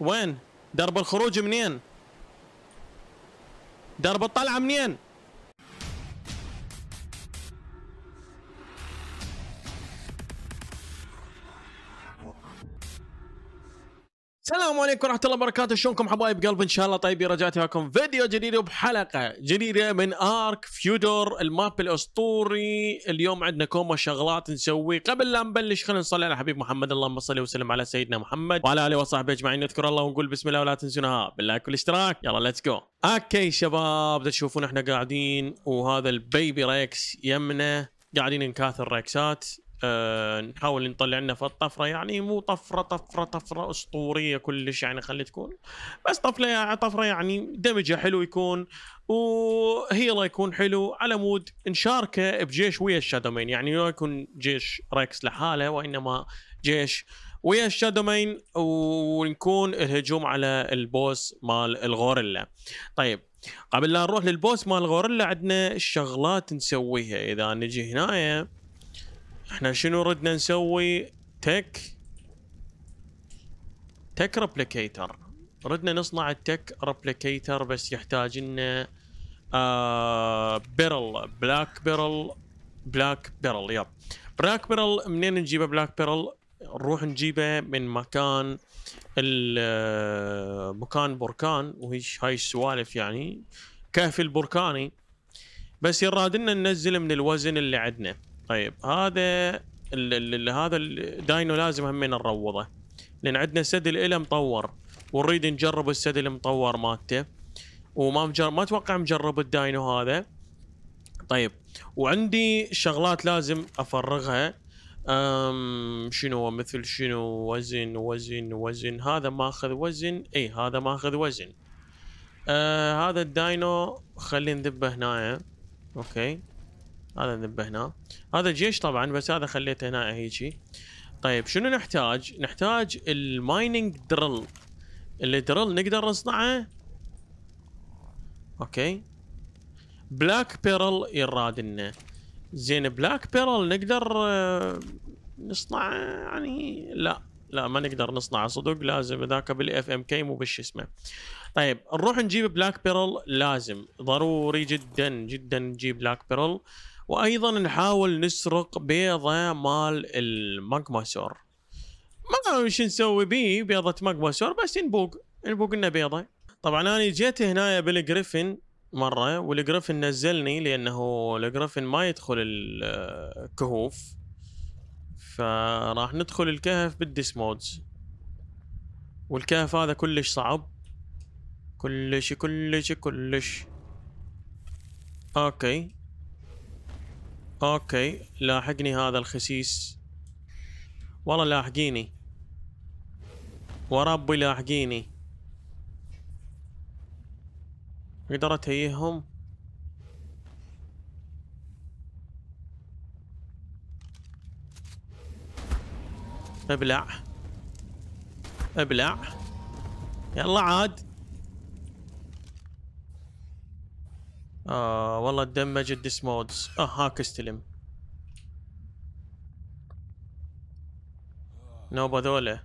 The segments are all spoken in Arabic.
وين درب الخروج منين درب الطلعه منين السلام عليكم ورحمة الله وبركاته شلونكم حبايب قلب ان شاء الله طيبين رجعت وياكم فيديو جديد وبحلقة جديدة من ارك فيودور الماب الاسطوري اليوم عندنا كومة شغلات نسوي قبل لا نبلش خلينا نصلي على حبيب محمد اللهم صل وسلم على سيدنا محمد وعلى اله وصحبه اجمعين نذكر الله ونقول بسم الله ولا تنسونها باللايك والاشتراك يلا ليتس جو اوكي شباب تشوفون احنا قاعدين وهذا البيبي ريكس يمنا قاعدين نكاثر ريكسات أه نحاول نطلع لنا الطفرة يعني مو طفره طفره طفره اسطوريه كلش يعني خلي تكون بس طفله طفره يعني دمجه حلو يكون وهيلا يكون حلو على مود نشاركه بجيش ويا الشادومين يعني لا يكون جيش ريكس لحاله وانما جيش ويا الشادومين ونكون الهجوم على البوس مال الغوريلا طيب قبل لا نروح للبوس مال الغوريلا عندنا شغلات نسويها اذا نجي هنايا احنا شنو ردنا نسوي تك تك ريبليكيتر ردنا نصنع التك ريبليكيتر بس يحتاج لنا آه بيرل بلاك بيرل بلاك بيرل يب بلاك بيرل منين نجيبه بلاك بيرل نروح نجيبه من مكان آه، مكان بركان وهي هاي السوالف يعني كهف البركاني بس يرادلنا ننزل من الوزن اللي عندنا طيب هذا اللي هذا الداينو لازم همين نروضه لان عندنا سد اله مطور ونريد نجرب السد المطور مالته وما مجرب ما اتوقع مجرب الداينو هذا طيب وعندي شغلات لازم افرغها أم شنو مثل شنو وزن وزن وزن هذا ماخذ وزن اي هذا ماخذ وزن آه هذا الداينو خلينا نذبه هنا اوكي هذا نذبه هذا جيش طبعا بس هذا خليته هنا هيجي طيب شنو نحتاج نحتاج المايننج درل اللي درل نقدر نصنعه اوكي بلاك بيرل يراد لنا زين بلاك بيرل نقدر آه، نصنع يعني لا لا ما نقدر نصنع صدق لازم ذاك بالاف ام كي مو بالش اسمه طيب نروح نجيب بلاك بيرل لازم ضروري جدا جدا نجيب بلاك بيرل وايضا نحاول نسرق بيضه مال الماجما ما اعرف نسوي بيه بيضه ماجما بس نبوق نبوق لنا بيضه طبعا انا جيت هنا بالجريفن مره والجريفن نزلني لانه الجريفن ما يدخل الكهوف فراح ندخل الكهف مودز والكهف هذا كلش صعب كلش كلش كلش اوكي اوكي لاحقني هذا الخسيس والله لاحقيني وربي لاحقيني اقدر اتهيئهم ابلع ابلع يلا عاد آه والله تدمج الديس مودز اه هاك استلم نوبة ذولا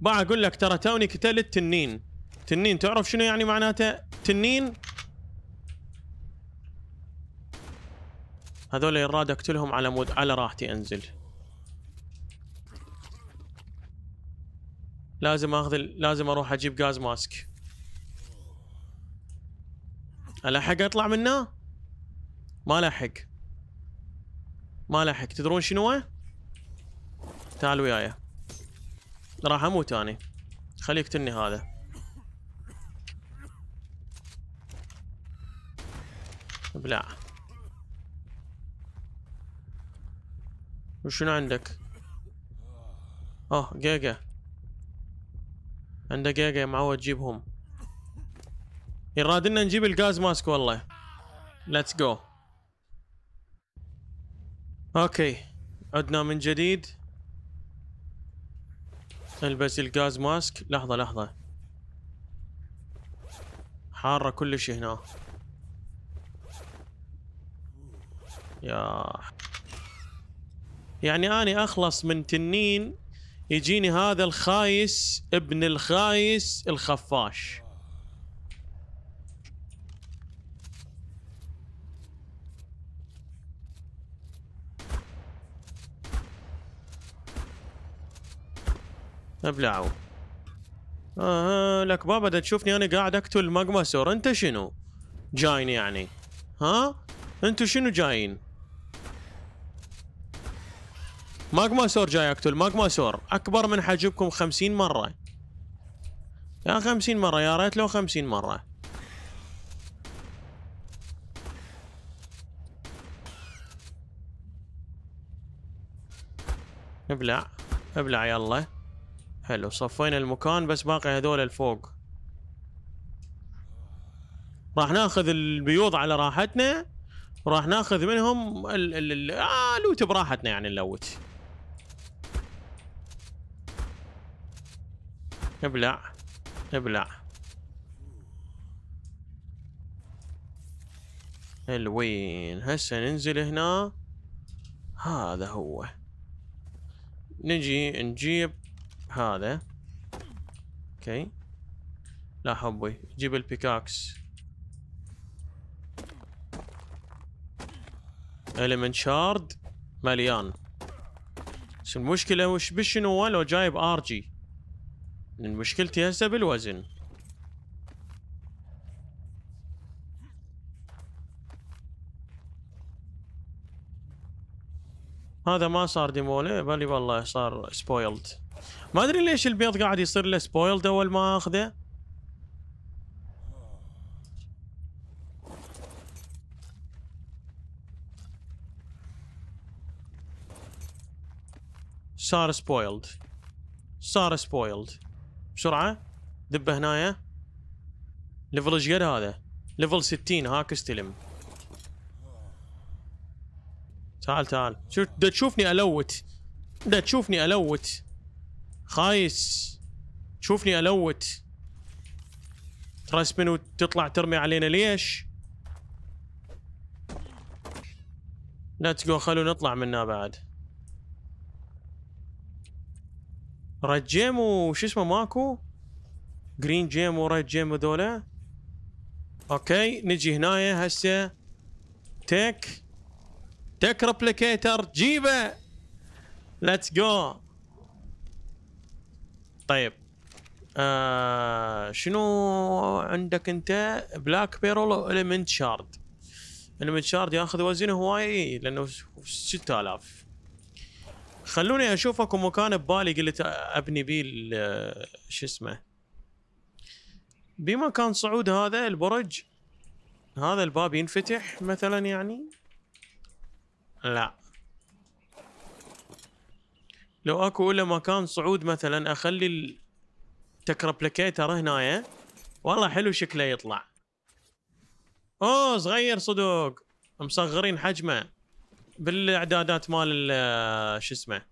باع اقول لك ترى توني قتلت تنين تنين تعرف شنو يعني معناته تنين هذول الراد اقتلهم على مود على راحتي انزل لازم اخذ لازم اروح اجيب غاز ماسك الحق اطلع منه؟ ما لحق ما لحق تدرون شنو؟ تعال وياي راح اموت اني خليه يقتلني هذا ابلع وشنو عندك؟ اه جيجا عنده جيجا معود جيبهم يراد لنا نجيب الغاز ماسك والله ليتس جو اوكي عدنا من جديد البس الغاز ماسك لحظة لحظة حارة كلش هنا يا يعني اني اخلص من تنين يجيني هذا الخايس ابن الخايس الخفاش ابلعوا آه لك بابا دا تشوفني انا قاعد اقتل سور انت شنو؟ جاين يعني ها؟ انتو شنو جايين؟ سور جاي اقتل سور اكبر من حجبكم خمسين مرة يا خمسين مرة يا ريت لو خمسين مرة ابلع ابلع يلا حلو صفينا المكان بس باقي هذول الفوق راح ناخذ البيوض على راحتنا راح ناخذ منهم ال ال ال آه لوت براحتنا يعني اللوت ابلع ابلع حلوين هسه ننزل هنا هذا هو نجي نجيب هذا اوكي لا حبي جيب البيكاكس المنت شارد مليان بس المشكلة وش بشنو لو جايب ار جي لان مشكلتي هسه بالوزن هذا ما صار ديمولي بل والله صار سبويلد ما ادري ليش البيض قاعد يصير له سبويلد اول ما اخذه صار سبويلد صار سبويلد بسرعه دبه هنايا ليفل ايش هذا؟ ليفل 60 هاك استلم تعال تعال شوف دا تشوفني الوت دا تشوفني الوت خايس تشوفني الوت ترسبن وتطلع ترمي علينا ليش ليتس جو خلو نطلع منها بعد ريد جيم وش اسمه ماكو جرين جيم وريد جيم هذولا اوكي نجي هنايا هسه تك تك ريبليكيتر جيبه ليتس جو طيب آه شنو عندك انت بلاك بيرول اليمنت شارد اليمنت شارد ياخذ وزنه هواي لانه 6000 خلوني اشوف اكو مكان ببالي قلت ابني بيه شو اسمه بمكان صعود هذا البرج هذا الباب ينفتح مثلا يعني لا لو اكو له مكان صعود مثلا اخلي التكربلكيتر هنايا إيه؟ والله حلو شكله يطلع اوه صغير صدق مصغرين حجمه بالاعدادات مال شو اسمه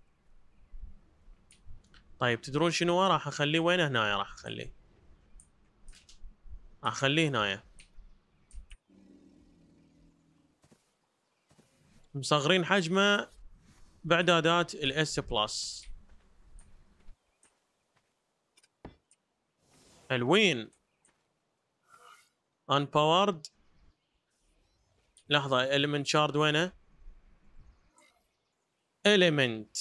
طيب تدرون شنو راح اخليه وين هنايا راح اخليه راح اخليه هنايا مصغرين حجمه باعدادات الاس بلس حلوين ان باورد لحظه اليمنت شارد وينه اليمنت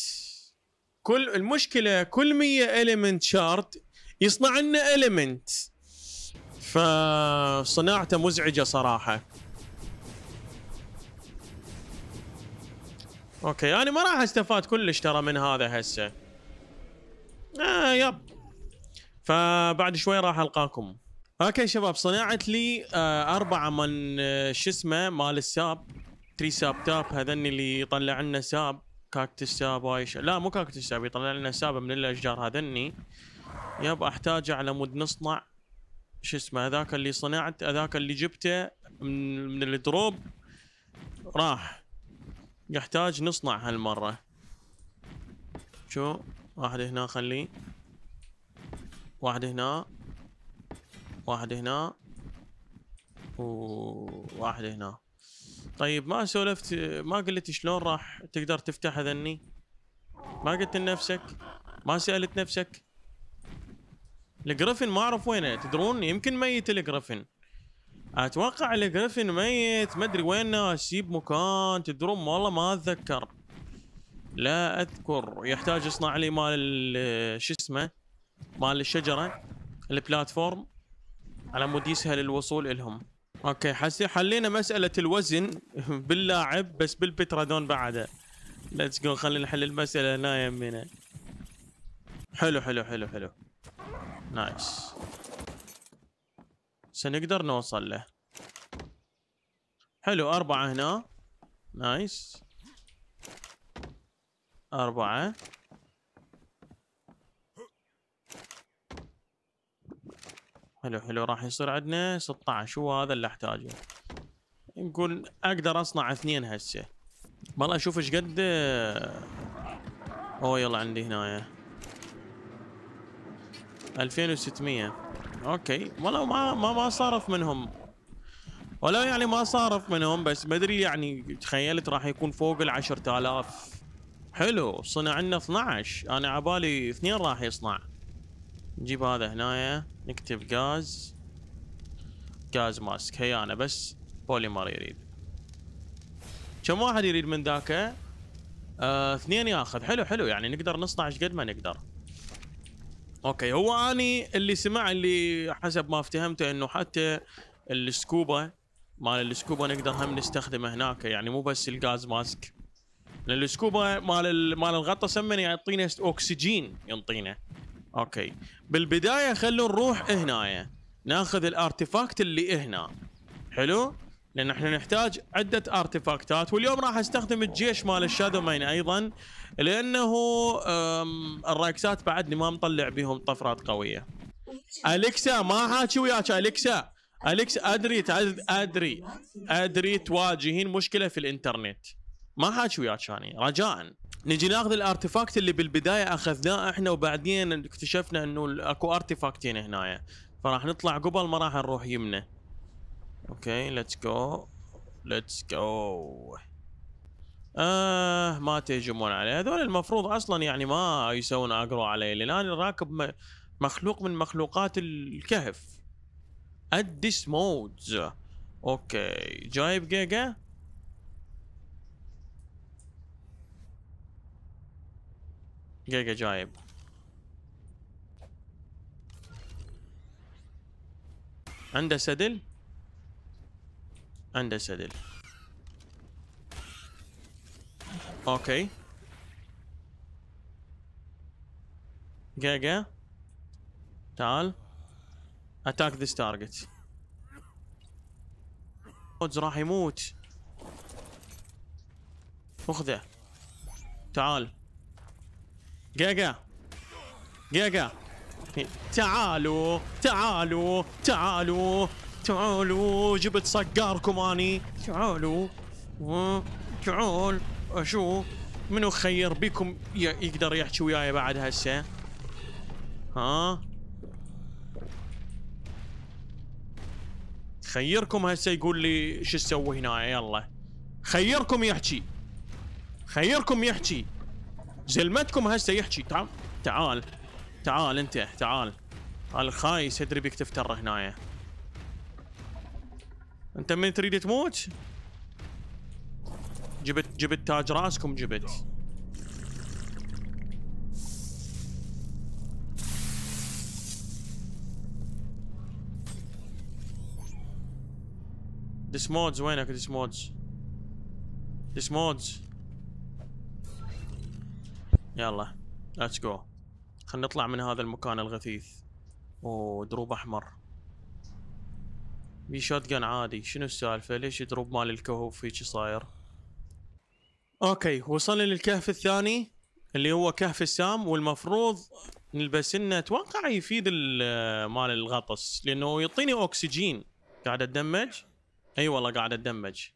كل المشكله كل 100 اليمنت شارد يصنع لنا اليمنت فصناعته مزعجه صراحه اوكي انا يعني ما راح استفاد كلش ترى من هذا هسه آه يب فبعد شوي راح القاكم اوكي شباب صنعت لي آه اربعه من آه، شو اسمه مال الساب تري ساب تاب هذني اللي يطلع لنا ساب كاكتس ساب هاي لا مو كاكتس ساب يطلع لنا ساب من الاشجار هذني يب احتاجه على مود نصنع شو اسمه هذاك اللي صنعت هذاك اللي جبته من, من الدروب راح يحتاج نصنع هالمرة شو واحد هنا خليه واحد هنا واحد هنا وواحد هنا طيب ما سولفت ما قلت شلون راح تقدر تفتح هذني ما قلت لنفسك ما سألت نفسك الجرفن ما اعرف وينه تدرون يمكن ميت الجرفن اتوقع جريفن ميت ما ادري وين اسيب مكان تدرون والله ما اتذكر لا اذكر يحتاج اصنع لي مال شو اسمه مال الشجره البلاتفورم على مود يسهل الوصول الهم اوكي حسي حلينا مساله الوزن باللاعب بس بالبترادون بعده ليتس جو خلينا نحل المساله هنا يمينا حلو حلو حلو حلو نايس سنقدر نوصل له حلو أربعة هنا نايس أربعة حلو حلو راح يصير عندنا 16 هو هذا اللي احتاجه نقول اقدر اصنع اثنين هسه والله اشوف ايش قد اوه يلا عندي هنايا 2600 اوكي والله ما ما ما صارف منهم ولا يعني ما صارف منهم بس ما ادري يعني تخيلت راح يكون فوق ال 10000 حلو صنع لنا 12 انا عبالي اثنين راح يصنع نجيب هذا هنايا نكتب غاز غاز ماسك هي انا بس بوليمر يريد كم واحد يريد من ذاك؟ آه اثنين ياخذ حلو حلو يعني نقدر نصنع ايش قد ما نقدر اوكي هو اني اللي سمع اللي حسب ما افتهمته انه حتى السكوبا مال السكوبا نقدر هم نستخدمه هناك يعني مو بس الغاز ماسك لان السكوبا مال مال الغطا سمن يعطينا اكسجين ينطينا اوكي بالبدايه خلونا نروح هنايا ناخذ الارتفاكت اللي هنا حلو لان احنا نحتاج عده ارتفاكتات واليوم راح استخدم الجيش مال الشادو ماين ايضا لانه الراكسات بعدني ما مطلع بهم طفرات قويه اليكسا ما حاكي وياك اليكسا اليكس ادري ادري ادري تواجهين مشكله في الانترنت ما حاكي وياك يعني رجاء نجي ناخذ الارتفاكت اللي بالبدايه اخذناه احنا وبعدين اكتشفنا انه اكو ارتفاكتين هنايا فراح نطلع قبل ما راح نروح يمنه اوكي ليتس جو ليتس جو آه ما تهجمون عليه هذول المفروض اصلا يعني ما يسوون اقرو عليه لان انا راكب مخلوق من مخلوقات الكهف اديس مودز اوكي جايب جيجا جيجا جايب عنده سدل عنده سدل اوكي جاجا تعال اتاك ذيس تارجت اودز راح يموت اخذه تعال جاجا جاجا تعالوا تعالوا تعالوا تعالوا جبت صقاركم اني تعالوا تعال اشوف منو خير بكم يقدر يحكي وياي بعد هسه ها خيركم هسه يقول لي شو تسوي هنا يلا خيركم يحكي خيركم يحكي زلمتكم هسه يحكي تعال تعال تعال انت تعال الخايس ادري بيك تفتر هنايا انت من تريد تموت؟ جبت جبت تاج راسكم جبت ديس مودز وينك ديس مودز؟ ديس مودز يلا ليتس جو خلينا نطلع من هذا المكان الغثيث ودروب دروب احمر بي شوت جن عادي شنو السالفه ليش يضرب مال الكهوف هيجي صاير اوكي وصلنا للكهف الثاني اللي هو كهف السام والمفروض نلبس لنا اتوقع يفيد مال الغطس لانه يعطيني اكسجين قاعد اتدمج اي أيوة والله قاعد اتدمج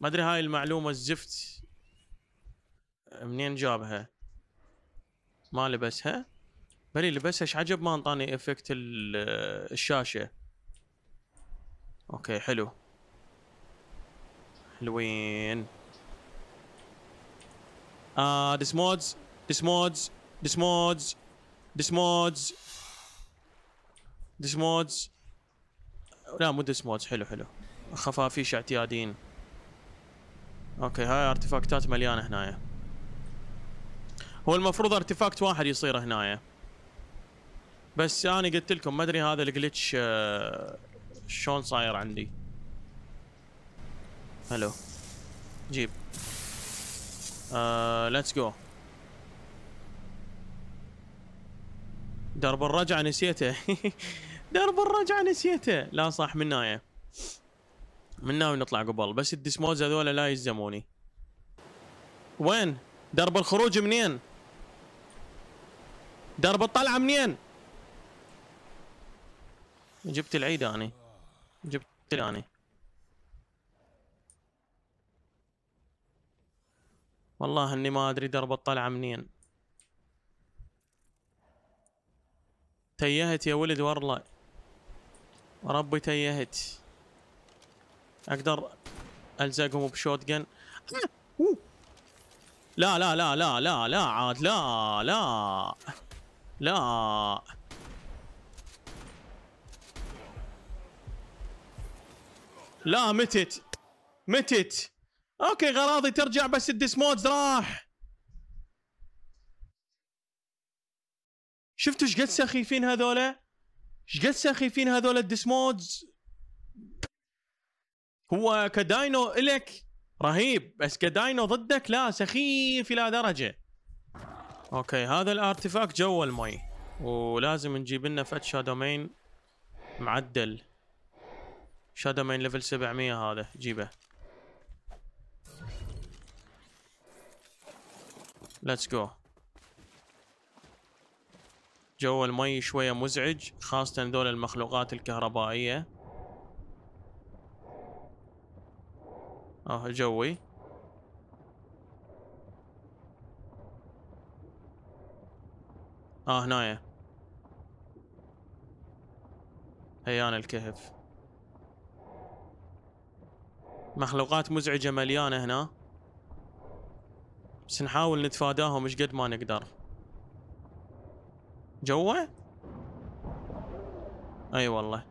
ما ادري هاي المعلومه الزفت منين جابها ما لبسها بلي لبسها ايش عجب ما انطاني افكت الشاشه اوكي حلو حلوين آه ديس مودز ديس مودز ديس مودز ديس مودز ديس مودز لا مو ديس مودز حلو حلو خفافيش اعتيادين اوكي هاي ارتفاكتات مليانه هنايا هو المفروض ارتفاكت واحد يصير هنايا بس انا قلت لكم ما ادري هذا الجلتش آه شلون صاير عندي هلو جيب ليتس آه، جو درب الرجعة نسيته درب الرجعة نسيته لا صح من نايه من ناوي نطلع قبل بس الديسموز هذول لا يلزموني وين درب الخروج منين درب الطلعة منين جبت العيد اني جبت لاني يعني. والله اني ما ادري درب الطلعه منين تيهت يا ولد والله ربي تيهت اقدر الزقهم بشوت جن لا لا لا لا لا لا عاد لا لا لا لا متت متت اوكي غراضي ترجع بس الديسمودز راح شفتوا ايش قد سخيفين هذولا؟ ايش قد سخيفين هذولا الديسمودز؟ هو كداينو الك رهيب بس كداينو ضدك لا سخيف الى درجه. اوكي هذا الارتفاك جوا المي ولازم نجيب لنا فتشا دومين معدل. شادو مين ليفل 700 هذا جيبه ليتس جو جو المي شوية مزعج خاصة دول المخلوقات الكهربائية اه جوي اه هنايا هيان الكهف مخلوقات مزعجة مليانة هنا بس نحاول نتفاداهم مش قد ما نقدر جوا اي والله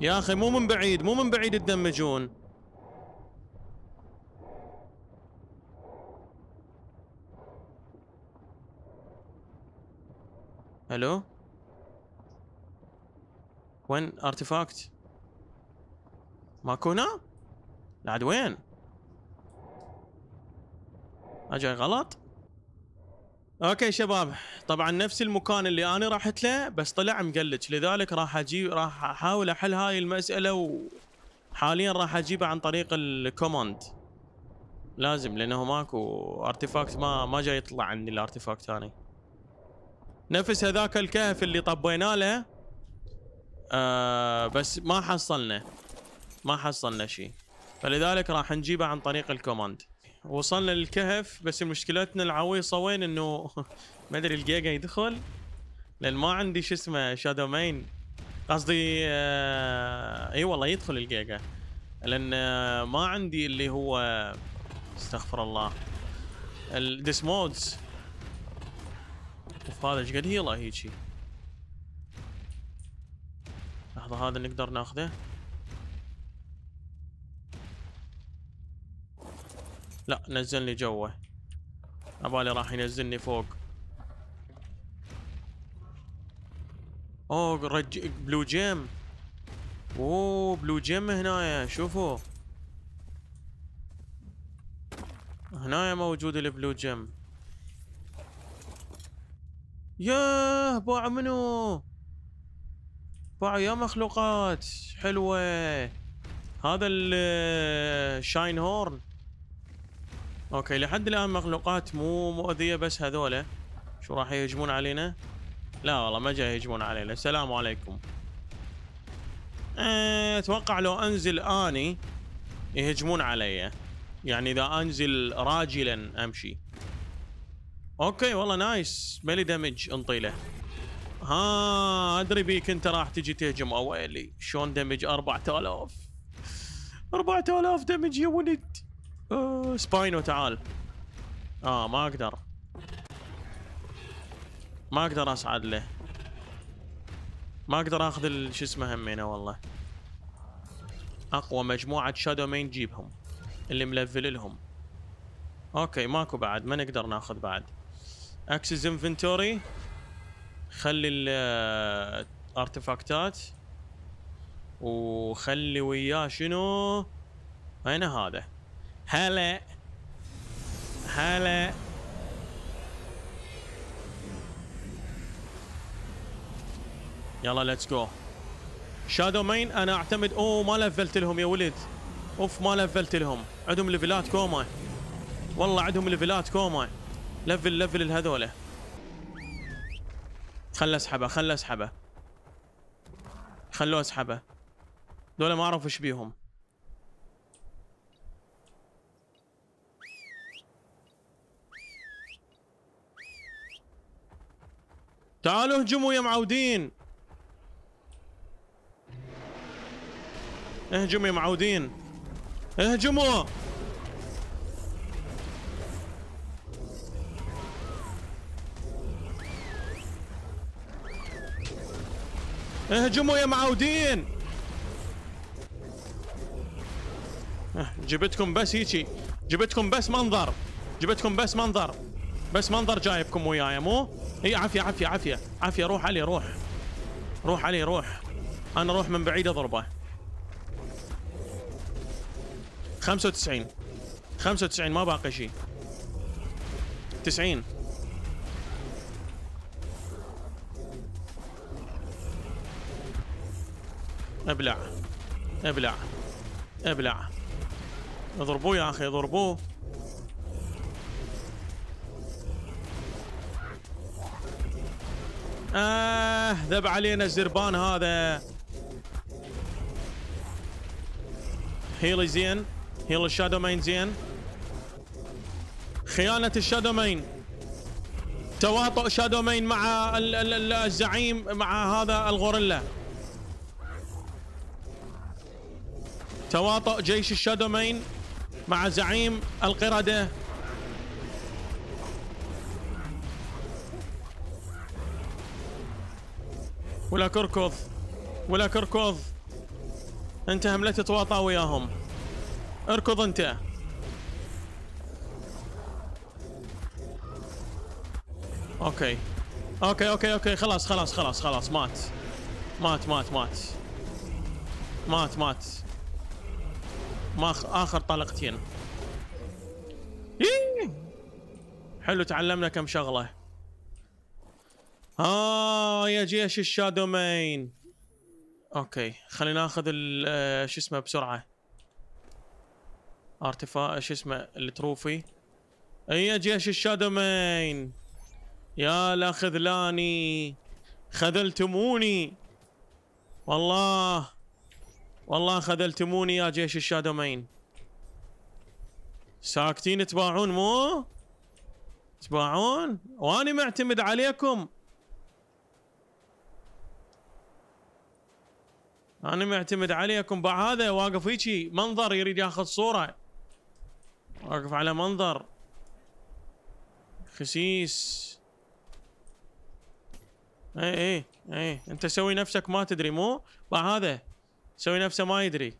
يا اخي مو من بعيد مو من بعيد تدمجون الو وين ارتفاكت ماكو هنا؟ لعد وين؟ اجاي غلط؟ اوكي شباب طبعا نفس المكان اللي انا رحت له بس طلع مقلج لذلك راح اجيب راح احاول احل هاي المساله وحاليا راح اجيبها عن طريق الكوماند لازم لانه ماكو ارتيفاكت ما ما جاي يطلع عندي الارتيفاكت ثاني نفس هذاك الكهف اللي طبينا له آه بس ما حصلنا ما حصلنا شيء فلذلك راح نجيبه عن طريق الكوماند وصلنا للكهف بس مشكلتنا العويصه وين انه ما ادري الجيجا يدخل لان ما عندي شو اسمه شادو مين قصدي آه، اي والله يدخل الجيجا لان آه، ما عندي اللي هو استغفر الله الديس مودز اوف هذا ايش قد هيلا هيجي لحظه هذا نقدر ناخذه لا نزلني جوا عبالي راح ينزلني فوق اوه رج... بلو جيم اوه بلو جيم هنايا شوفوا هنايا موجود البلو جيم ياه باع منو باع يا مخلوقات حلوه هذا الشاين هورن اوكي لحد الان مخلوقات مو مؤذيه بس هذولا شو راح يهجمون علينا لا والله ما جاي يهجمون علينا السلام عليكم آه، اتوقع لو انزل اني يهجمون علي يعني اذا انزل راجلا امشي اوكي والله نايس ملي دمج انطيله ها ادري بيك انت راح تجي تهجم اويلي شلون دمج 4000 4000 دمج يا ولد أه، سباينو تعال اه ما اقدر ما اقدر اصعد له ما اقدر اخذ شو اسمه همينه والله اقوى مجموعه شادو مين جيبهم اللي ملفل لهم اوكي ماكو بعد ما نقدر ناخذ بعد اكسس انفنتوري خلي الارتفاكتات آه، وخلي وياه شنو هنا هذا هلا هلا يلا ليتس جو شادو مين انا اعتمد اوه ما لفلت لهم يا ولد اوف ما لفلت لهم عندهم ليفلات كوما والله عندهم ليفلات كوما لفل لفل لهذولا خل اسحبه خل اسحبه خلوه اسحبه دول ما اعرف ايش بيهم تعالوا اهجموا يا معودين اهجموا يا معودين اهجموا اهجموا يا معودين اه جبتكم بس هيجي جبتكم بس منظر جبتكم بس منظر بس منظر جايبكم وياي مو اي عافيه عافيه عافيه عافيه روح علي روح روح علي روح انا روح من بعيد اضربه 95 95 ما باقي شيء 90 ابلع ابلع ابلع اضربوه يا اخي اضربوه آه ذب علينا الزربان هذا هيلي زين هيل الشادو مين زين خيانة الشادو مين تواطؤ شادو مين مع الزعيم مع هذا الغوريلا تواطؤ جيش الشادو مين مع زعيم القردة ولا كركض ولا كركض انت هم لا تتواطى وياهم اركض انت اوكي اوكي اوكي اوكي خلاص خلاص خلاص خلاص مات مات مات مات مات مات ما اخر طلقتين إيه! حلو تعلمنا كم شغله اه يا جيش الشادو مين اوكي خلينا ناخذ ال آه، شو اسمه بسرعه ارتفاع شو اسمه التروفي اي يا جيش الشادو مين يا لا خذلاني خذلتموني والله والله خذلتموني يا جيش الشادو مين ساكتين تباعون مو تباعون واني معتمد عليكم انا معتمد عليكم بعد هذا واقف هيجي منظر يريد ياخذ صوره واقف على منظر خسيس اي اي اي انت سوي نفسك ما تدري مو بعد هذا سوي نفسه ما يدري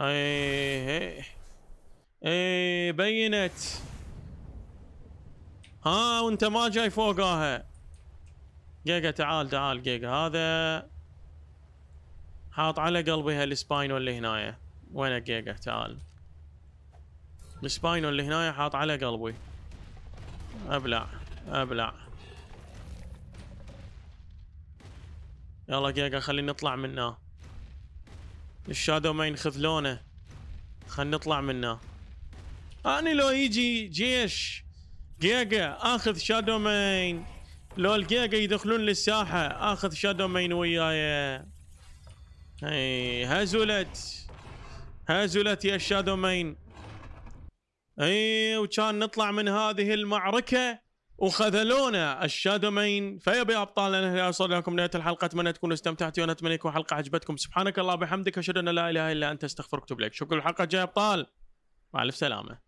اي اي اي بينت ها وانت ما جاي فوقها جيجا تعال تعال جيجا هذا حاط على قلبي هالسباينو اللي هنايا وين جيجا تعال السباينو اللي هنايا حاط على قلبي ابلع ابلع يلا جيجا خليني نطلع منه الشادو ما ينخذ لونه خلينا نطلع منه اني لو يجي جيش جيجا اخذ شادو مين لو الجيجا يدخلون للساحه اخذ شادو مين وياي هاي هزلت هزلت يا شادو مين اي وكان نطلع من هذه المعركه وخذلونا الشادو مين فيا يا ابطالنا هنا وصلنا لكم نهايه الحلقه اتمنى تكونوا استمتعتوا وانا يكون حلقه الحلقه عجبتكم سبحانك الله وبحمدك اشهد ان لا اله الا انت استغفرك واتوب اليك شكرا الحلقه جايه ابطال مع الف سلامه